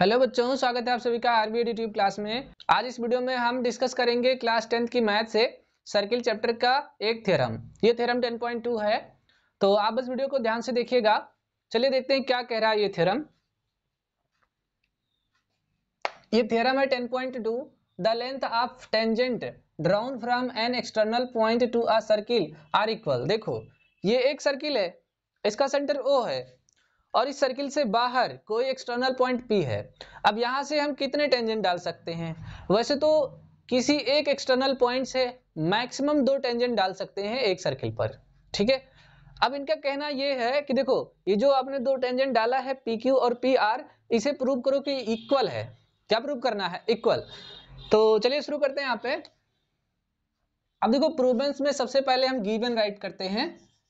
hello बच्चों स्वागत है आप सभी का आरबी यूट्यूब क्लास में आज इस वीडियो में हम डिस्कस करेंगे क्लास टेंथ की मैथ से सर्किल चैप्टर का एक थ्योरम ये थ्योरम 10.2 है तो आप बस वीडियो को ध्यान से देखिएगा चलिए देखते हैं क्या कह रहा है ये थ्योरम ये थ्योरम है 10.2 point two the length of tangent drawn from an external point to a circle are equal देखो ये एक सर्किल है इसका सेंटर ओ है और इस सर्किल से बाहर कोई एक्सटर्नल पॉइंट पी है अब यहाँ से हम कितने टेंजेंट डाल सकते हैं वैसे तो किसी एक एक्सटर्नल पॉइंट से मैक्सिमम दो टेंजेंट डाल सकते हैं एक सर्किल पर ठीक है अब इनका कहना यह है कि देखो ये जो आपने दो टेंजेंट डाला है पी क्यू और पी आर इसे प्रूव करो कि इक्वल है क्या प्रूव करना है इक्वल तो चलिए शुरू करते हैं यहाँ पे अब देखो प्रूवेंस में सबसे पहले हम गिवन राइट करते हैं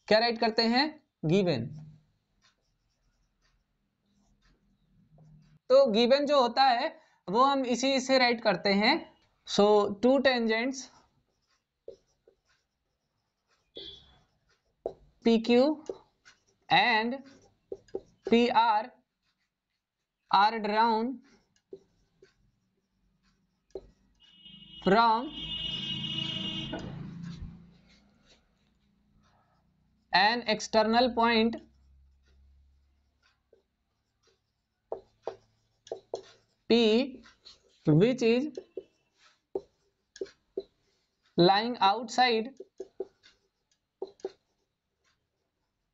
क्या राइट करते हैं गिवन तो गिवन जो होता है वो हम इसी से राइट करते हैं so two tangents P Q and P R are drawn from an external point P which is lying outside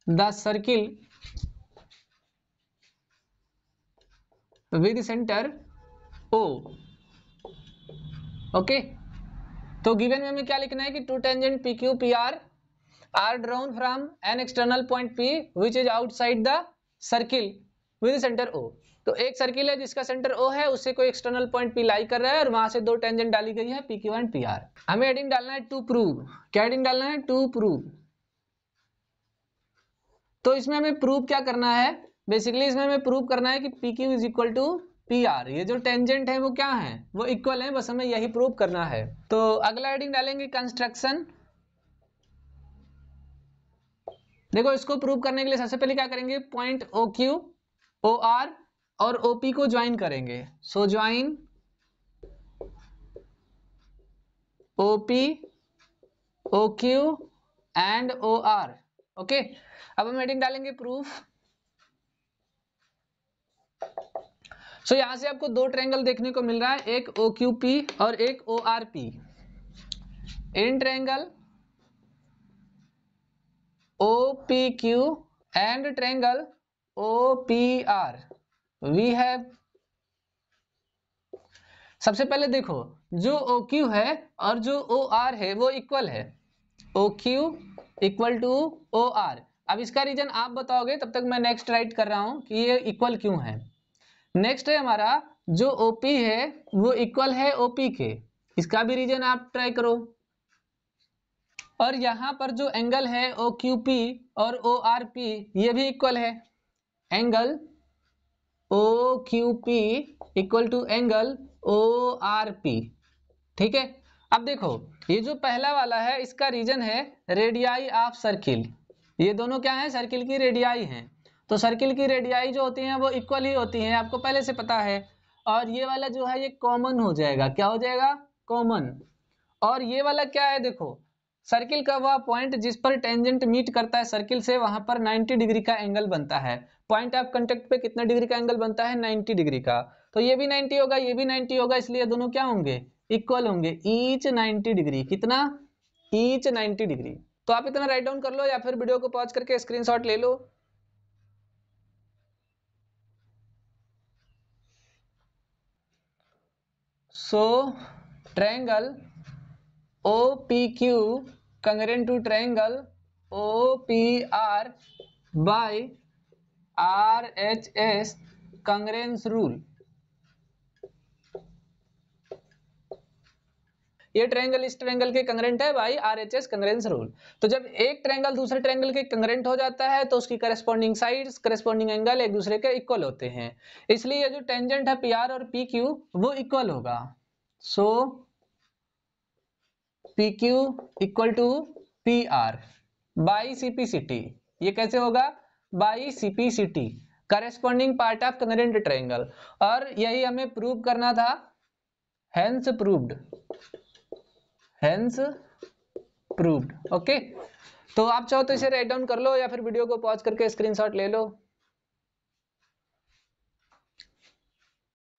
the circle with center O okay तो गिवन में हमें क्या लिखना है कि two tangent P Q P R are drawn from an external point P which is outside the circle with center O तो एक circle है जिसका सेंटर ओ है उससे कोई एक्सटर्नल पॉइंट पी लाई कर रहा है और वहां से दो टेंजेंट डाली गई है P Q and P R हमें एडिंग डालना है टू प्रूव क्या एडिंग डालना है टू प्रूव तो इसमें हमें प्रूव क्या करना है बेसिकली इसमें हमें प्रूव करना है कि P Q is equal to P R ये जो टेंजेंट है वो क्या है वो इक्वल है बस हमें यही प्रूव करना है तो अगला एडिंग डालेंगे कंस्ट्रक्शन देखो इसको प्रूव करने के लिए सबसे पहले क्या करेंगे point O Q O R और ओपी को ज्वाइन करेंगे so join OP O Q and O R okay अब हम हेडिंग डालेंगे प्रूफ सो so, यहां से आपको दो ट्रैंगल देखने को मिल रहा है एक ओ क्यू पी और एक O R P in triangle O P Q and triangle O P R we है सबसे पहले देखो जो ओ क्यू है और जो ओ आर है वो इक्वल है O Q equal to O R अब इसका रीजन आप बताओगे तब तक मैं नेक्स्ट राइट कर रहा हूं कि ये इक्वल क्यों है नेक्स्ट है हमारा जो OP है वो इक्वल है OP के इसका भी रीजन आप ट्राई करो और यहां पर जो एंगल है ओ क्यू पी और ओ आर पी ये भी इक्वल है angle O Q P equal to angle O R P ठीक है अब देखो ये जो पहला वाला है इसका रीजन है रेडियाई ऑफ सर्किल ये दोनों क्या है सर्किल की रेडियाई हैं तो सर्किल की रेडियाई जो होती हैं वो इक्वल ही होती हैं आपको पहले से पता है और ये वाला जो है ये कॉमन हो जाएगा क्या हो जाएगा कॉमन और ये वाला क्या है देखो सर्किल का वह पॉइंट जिस पर टेंजेंट मीट करता है सर्किल से वहां पर 90 डिग्री का एंगल बनता है पॉइंट ऑफ कंटेक्ट पे कितना डिग्री का एंगल बनता है 90 डिग्री का तो ये भी 90 होगा ये भी 90 होगा इसलिए दोनों क्या होंगे इक्वल होंगे ईच 90 डिग्री कितना ईच 90 डिग्री तो आप इतना राइट डाउन कर लो या फिर वीडियो को पॉज करके स्क्रीन ले लो so triangle O P Q congruent to triangle OPR by RHS congruence rule ये ट्रायंगल इस ट्रायंगल के कंग्रेंट है भाई R H S congruence rule तो जब एक ट्रायंगल दूसरे ट्रायंगल के कंग्रेंट हो जाता है तो उसकी करेस्पॉन्डिंग साइड्स करेस्पॉन्डिंग एंगल एक दूसरे के इक्वल होते हैं इसलिए जो टेंजेंट है पी आर और पी क्यू वो इक्वल होगा so so, P Q equal to P R by C C P T ये कैसे होगा by C P T corresponding part of congruent triangle और यही हमें प्रूव करना था hence proved hence proved okay तो आप चाहो तो इसे राइट डाउन कर लो या फिर वीडियो को पॉज करके स्क्रीनशॉट ले लो